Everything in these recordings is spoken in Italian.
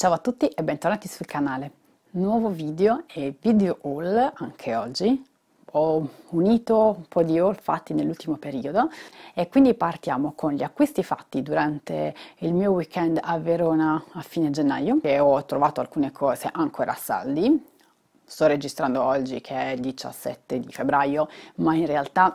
Ciao a tutti e bentornati sul canale. Nuovo video e video haul anche oggi. Ho unito un po' di haul fatti nell'ultimo periodo e quindi partiamo con gli acquisti fatti durante il mio weekend a Verona a fine gennaio e ho trovato alcune cose ancora saldi. Sto registrando oggi che è il 17 di febbraio, ma in realtà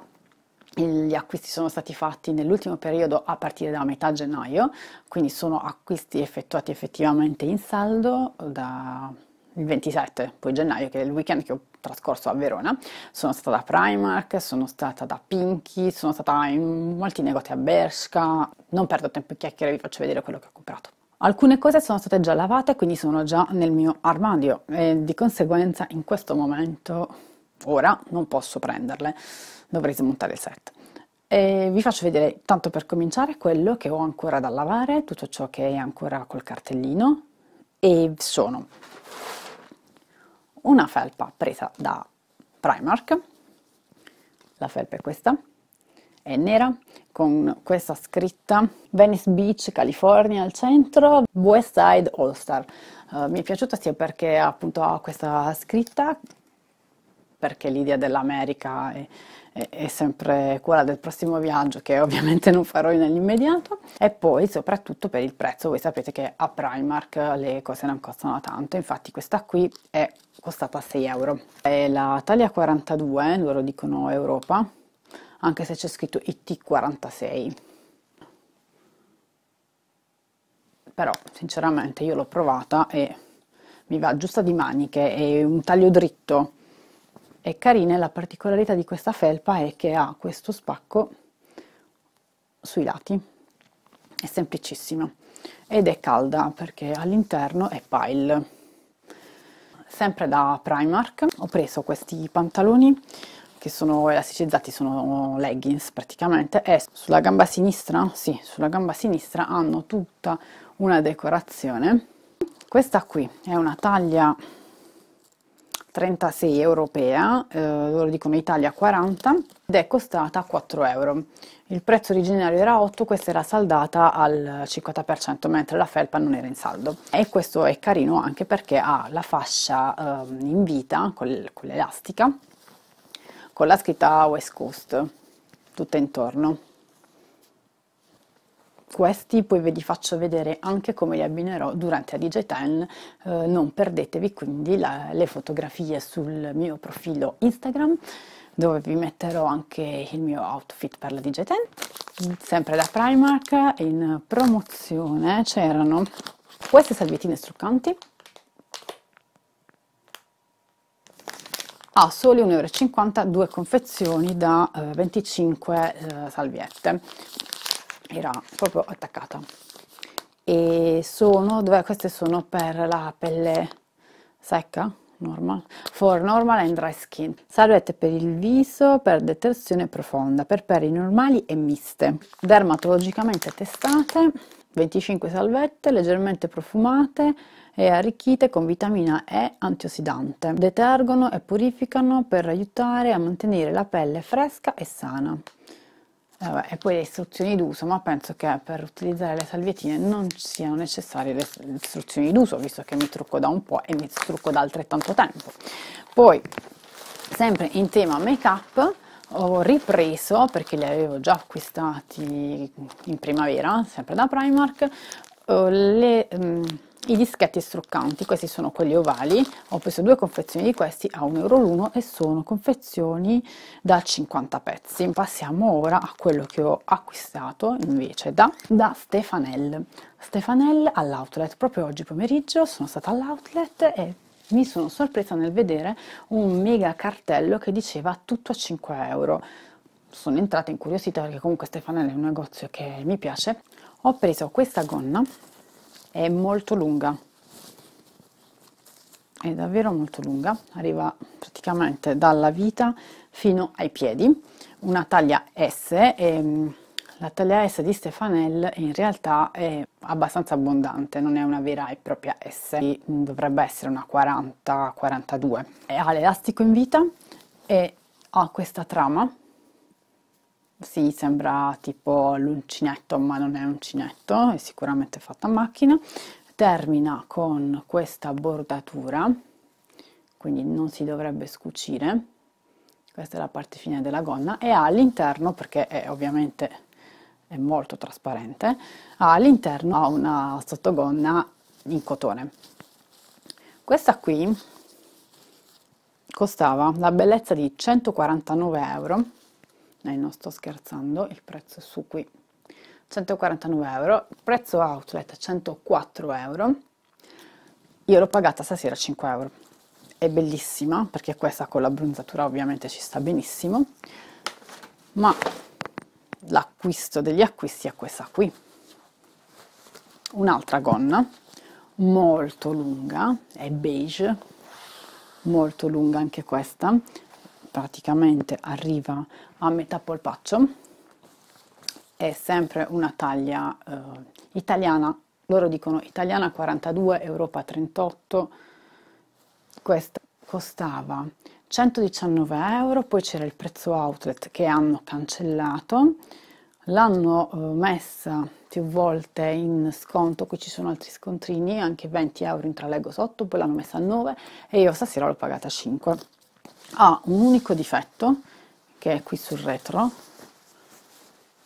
gli acquisti sono stati fatti nell'ultimo periodo a partire da metà gennaio, quindi sono acquisti effettuati effettivamente in saldo da il 27 poi gennaio, che è il weekend che ho trascorso a Verona. Sono stata da Primark, sono stata da Pinky, sono stata in molti negozi a Bershka. Non perdo tempo in chiacchiere, vi faccio vedere quello che ho comprato. Alcune cose sono state già lavate, quindi sono già nel mio armadio e di conseguenza in questo momento, ora, non posso prenderle. Dovrei smontare il set. E vi faccio vedere, tanto per cominciare, quello che ho ancora da lavare, tutto ciò che è ancora col cartellino, e sono una felpa presa da Primark, la felpa è questa, è nera, con questa scritta Venice Beach, California al centro, West Side All Star. Uh, mi è piaciuta sia perché appunto ha questa scritta perché l'idea dell'America è, è, è, sempre quella del prossimo viaggio che ovviamente non farò nell'immediato e poi soprattutto per il prezzo voi sapete che a Primark le cose non costano tanto infatti questa qui è costata 6 euro è la taglia 42 loro dicono Europa anche se c'è scritto IT46 però sinceramente io l'ho provata e mi va giusta di maniche è un taglio dritto è carina e la particolarità di questa felpa è che ha questo spacco sui lati è semplicissima ed è calda perché all'interno è pile sempre da Primark ho preso questi pantaloni che sono elasticizzati sono leggings praticamente e sulla gamba sinistra sì sulla gamba sinistra hanno tutta una decorazione questa qui è una taglia 36 europea, eh, loro dicono Italia 40, ed è costata 4 euro. Il prezzo originario era 8, questa era saldata al 50%, mentre la felpa non era in saldo. E questo è carino anche perché ha la fascia eh, in vita con, con l'elastica, con la scritta West Coast, tutta intorno questi poi ve li faccio vedere anche come li abbinerò durante la DJ Time, eh, non perdetevi quindi la, le fotografie sul mio profilo Instagram dove vi metterò anche il mio outfit per la DJ Time, sempre da Primark in promozione c'erano queste salvietine struccanti a ah, soli 1,50 euro due confezioni da eh, 25 eh, salviette era proprio attaccata e sono, dove, queste sono per la pelle secca normal for normal and dry skin salvette per il viso per detersione profonda per pelli normali e miste dermatologicamente testate 25 salvette leggermente profumate e arricchite con vitamina E antiossidante detergono e purificano per aiutare a mantenere la pelle fresca e sana Ah, vabbè, e poi le istruzioni d'uso, ma penso che per utilizzare le salviettine non siano necessarie le istruzioni d'uso, visto che mi trucco da un po' e mi trucco da altrettanto tempo. Poi, sempre in tema make-up, ho ripreso, perché li avevo già acquistati in primavera, sempre da Primark, eh, le... Mh, mm, i dischetti struccanti, questi sono quelli ovali, ho preso due confezioni di questi a 1 euro l'uno e sono confezioni da 50 pezzi. Passiamo ora a quello che ho acquistato invece da, da Stefanel. Stefanel all'outlet, proprio oggi pomeriggio sono stata all'outlet e mi sono sorpresa nel vedere un mega cartello che diceva tutto a 5 euro. Sono entrata incuriosita perché comunque Stefanel è un negozio che mi piace. Ho preso questa gonna è molto lunga è davvero molto lunga arriva praticamente dalla vita fino ai piedi una taglia S e ehm, la taglia S di Stefanelle in realtà è abbastanza abbondante, non è una vera e propria S, dovrebbe essere una 40-42. Ha l'elastico in vita e ha questa trama sì, sembra tipo l'uncinetto, ma non è uncinetto, è sicuramente fatta a macchina. Termina con questa bordatura, quindi non si dovrebbe scucire. Questa è la parte fine della gonna e all'interno, perché è ovviamente è molto trasparente, all'interno ha una sottogonna in cotone. Questa qui costava la bellezza di 149 euro eh, non sto scherzando, il prezzo su qui, 149 euro, prezzo outlet 104 euro, io l'ho pagata stasera 5 euro, è bellissima perché questa con la bronzatura ovviamente ci sta benissimo, ma l'acquisto degli acquisti è questa qui, un'altra gonna molto lunga, è beige, molto lunga anche questa, praticamente arriva a metà polpaccio è sempre una taglia eh, italiana loro dicono italiana 42 europa 38 questa costava 119 euro poi c'era il prezzo outlet che hanno cancellato l'hanno eh, messa più volte in sconto qui ci sono altri scontrini anche 20 euro in tralego sotto poi l'hanno messa a 9 e io stasera l'ho pagata 5 ha un unico difetto che è qui sul retro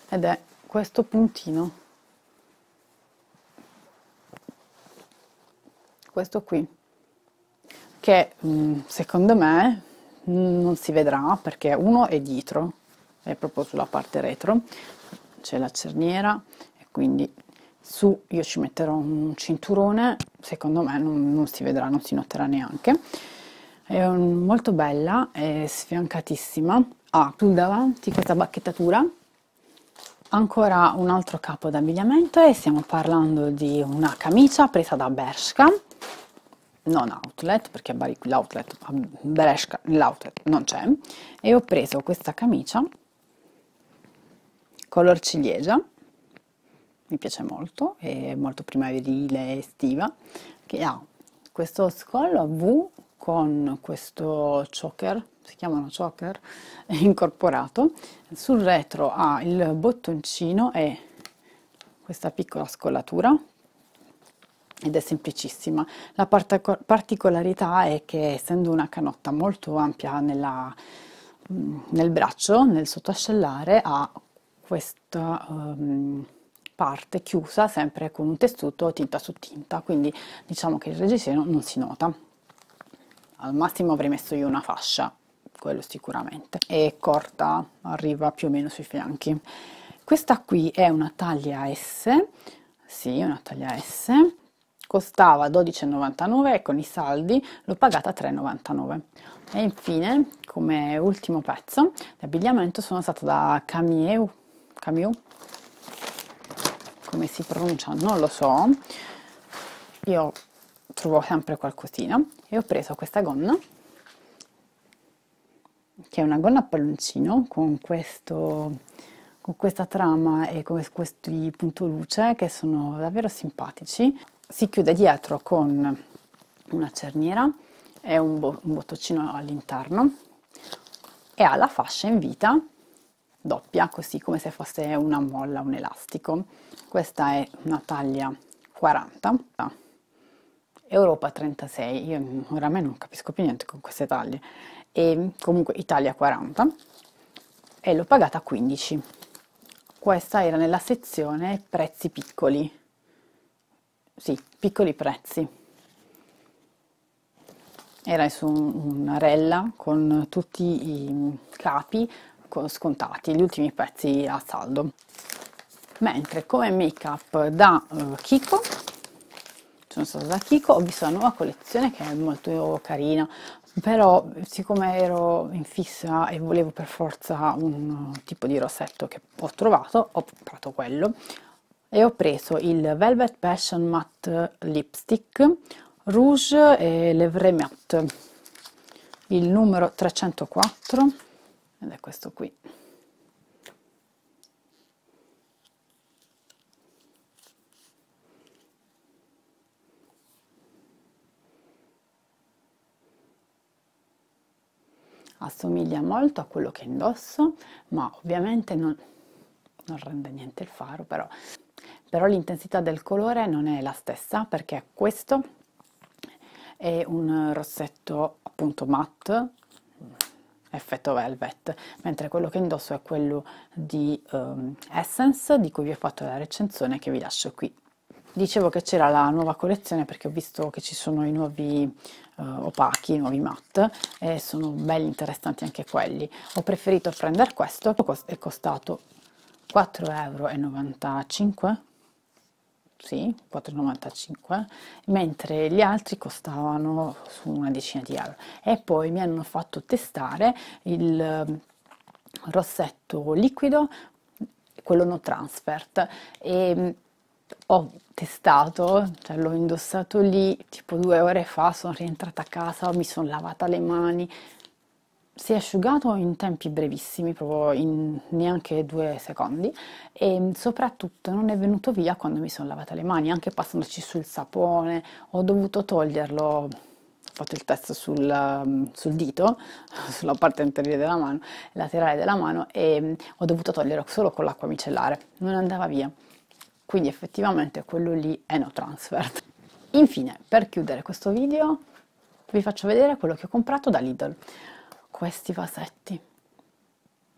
ed è questo puntino questo qui che mm, secondo me non si vedrà perché uno è dietro è proprio sulla parte retro c'è la cerniera e quindi su io ci metterò un cinturone secondo me non, non si vedrà non si noterà neanche è un, molto bella, è sfiancatissima, ha ah, sul davanti questa bacchettatura, ancora un altro capo d'abbigliamento e stiamo parlando di una camicia presa da Bershka, non outlet, perché l'outlet, ah, l'outlet non c'è, e ho preso questa camicia color ciliegia, mi piace molto, è molto primaverile estiva, che ha questo scollo a V con questo choker, si chiamano choker, incorporato. Sul retro ha il bottoncino e questa piccola scollatura ed è semplicissima. La particolarità è che essendo una canotta molto ampia nella, nel braccio, nel sottoascellare, ha questa um, parte chiusa sempre con un tessuto tinta su tinta, quindi diciamo che il reggiseno non si nota al massimo avrei messo io una fascia, quello sicuramente, è corta arriva più o meno sui fianchi. Questa qui è una taglia S, sì, una taglia S, costava 12,99 e con i saldi l'ho pagata 3,99. E infine, come ultimo pezzo di abbigliamento, sono stata da Camille, Camille, come si pronuncia non lo so, io trovò sempre qualcosina e ho preso questa gonna che è una gonna a palloncino con, questo, con questa trama e con questi luce che sono davvero simpatici si chiude dietro con una cerniera e un, bo un bottoncino all'interno e ha la fascia in vita doppia così come se fosse una molla un elastico questa è una taglia 40 Europa 36, io oramai non capisco più niente con queste taglie, e comunque Italia 40 e l'ho pagata 15. Questa era nella sezione prezzi piccoli, sì, piccoli prezzi. Era su una rella con tutti i capi scontati, gli ultimi pezzi a saldo. Mentre come make up da eh, Kiko sono stata da Kiko, ho visto la nuova collezione che è molto carina, però siccome ero in fissa e volevo per forza un tipo di rossetto che ho trovato, ho comprato quello e ho preso il Velvet Passion Matte Lipstick Rouge e Levre Matte, il numero 304 ed è questo qui. assomiglia molto a quello che indosso ma ovviamente non, non rende niente il faro però però l'intensità del colore non è la stessa perché questo è un rossetto appunto matte effetto velvet mentre quello che indosso è quello di um, essence di cui vi ho fatto la recensione che vi lascio qui dicevo che c'era la nuova collezione perché ho visto che ci sono i nuovi eh, opachi, i nuovi matte e sono belli interessanti anche quelli. Ho preferito prendere questo è costato 4,95 euro sì, 4,95 mentre gli altri costavano su una decina di euro e poi mi hanno fatto testare il ehm, rossetto liquido quello no transfert e ehm, ho testato, cioè l'ho indossato lì tipo due ore fa, sono rientrata a casa, mi sono lavata le mani, si è asciugato in tempi brevissimi, proprio in neanche due secondi e soprattutto non è venuto via quando mi sono lavata le mani, anche passandoci sul sapone, ho dovuto toglierlo, ho fatto il test sul, um, sul dito, sulla parte anteriore della mano, laterale della mano e mm, ho dovuto toglierlo solo con l'acqua micellare, non andava via quindi effettivamente quello lì è no transfert. Infine, per chiudere questo video, vi faccio vedere quello che ho comprato da Lidl. Questi vasetti,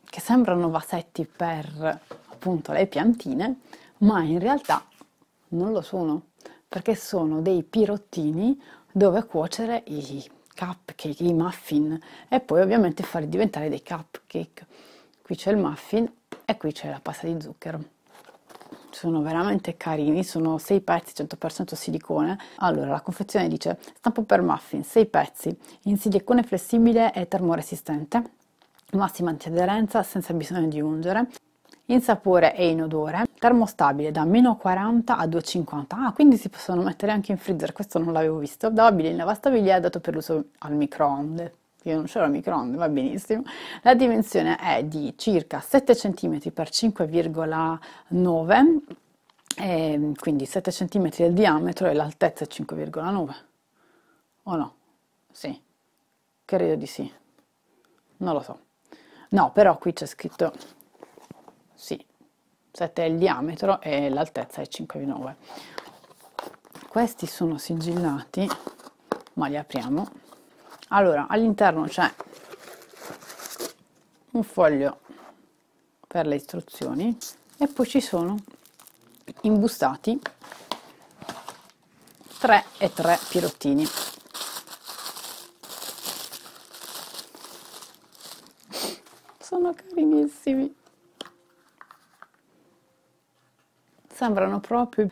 che sembrano vasetti per appunto le piantine, ma in realtà non lo sono, perché sono dei pirottini dove cuocere i cupcake, i muffin e poi ovviamente farli diventare dei cupcake. Qui c'è il muffin e qui c'è la pasta di zucchero sono veramente carini, sono 6 pezzi 100% silicone. Allora, la confezione dice stampo per muffin, 6 pezzi, in silicone flessibile e termoresistente, massima antiaderenza senza bisogno di ungere, in sapore e in odore, termostabile da meno 40 a 250, ah quindi si possono mettere anche in freezer, questo non l'avevo visto, lavabile in lavastoviglie è dato per l'uso al microonde io non c'ero il microonde, va benissimo, la dimensione è di circa 7 cm x 5,9 e quindi 7 cm del diametro e l'altezza è 5,9 o no? Sì, credo di sì, non lo so. No, però qui c'è scritto sì, 7 è il diametro e l'altezza è 5,9. Questi sono sigillati, ma li apriamo allora all'interno c'è un foglio per le istruzioni e poi ci sono imbustati 3 e 3 pirottini sono carinissimi sembrano proprio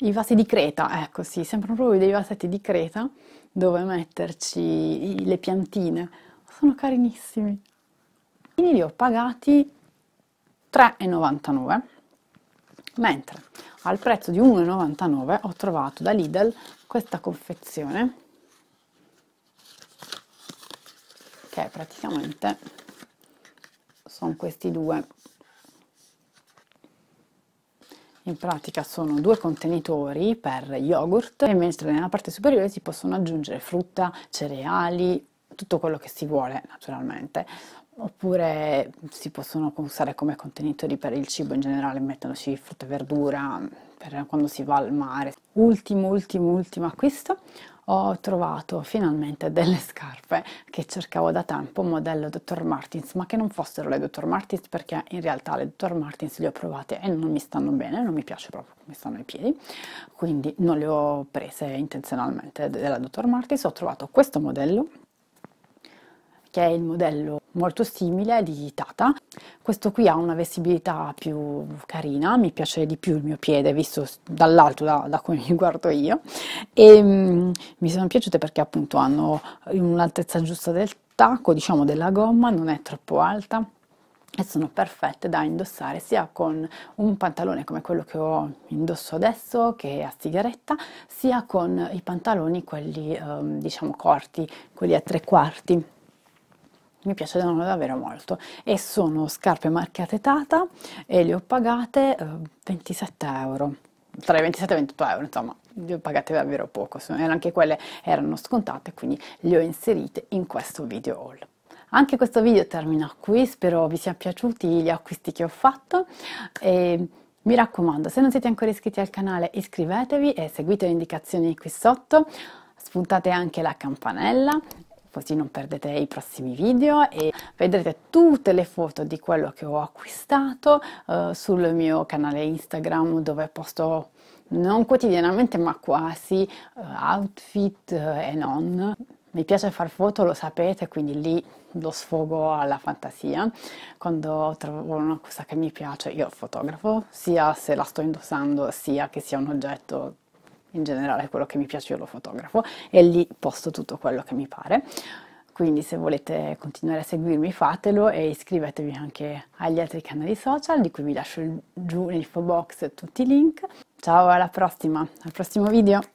i vasi di creta ecco sì sembrano proprio dei vasetti di creta dove metterci le piantine. Sono carinissimi. Quindi li ho pagati 3,99, mentre al prezzo di 1,99 ho trovato da Lidl questa confezione che praticamente sono questi due in pratica sono due contenitori per yogurt e mentre nella parte superiore si possono aggiungere frutta, cereali, tutto quello che si vuole naturalmente oppure si possono usare come contenitori per il cibo in generale mettendoci frutta e verdura per quando si va al mare ultimo ultimo ultimo acquisto ho trovato finalmente delle scarpe che cercavo da tempo, modello Dr. Martins, ma che non fossero le Dr. Martins perché in realtà le Dr. Martins le ho provate e non mi stanno bene, non mi piace proprio come stanno i piedi, quindi non le ho prese intenzionalmente della Dr. Martins, ho trovato questo modello che è il modello molto simile di Tata. Questo qui ha una vestibilità più carina, mi piace di più il mio piede visto dall'alto da, da come mi guardo io e mh, mm, mi sono piaciute perché appunto hanno un'altezza giusta del tacco, diciamo della gomma, non è troppo alta e sono perfette da indossare sia con un pantalone come quello che ho indosso adesso che è a sigaretta sia con i pantaloni quelli eh, diciamo corti quelli a tre quarti mi piacciono davvero molto e sono scarpe marchiate Tata e le ho pagate 27 eh, euro tra i 27 e i 28 euro insomma le ho pagate davvero poco anche quelle erano scontate quindi le ho inserite in questo video haul anche questo video termina qui spero vi siano piaciuti gli acquisti che ho fatto e mi raccomando se non siete ancora iscritti al canale iscrivetevi e seguite le indicazioni qui sotto spuntate anche la campanella così non perdete i prossimi video e vedrete tutte le foto di quello che ho acquistato eh, sul mio canale Instagram dove posto non quotidianamente ma quasi uh, outfit eh, e non. Mi piace far foto, lo sapete, quindi lì lo sfogo alla fantasia. Quando trovo una cosa che mi piace, io fotografo, sia se la sto indossando, sia che sia un oggetto in generale quello che mi piace io lo fotografo e lì posto tutto quello che mi pare. Quindi se volete continuare a seguirmi fatelo e iscrivetevi anche agli altri canali social di cui vi lascio giù nell'info box tutti i link. Ciao, alla prossima, al prossimo video!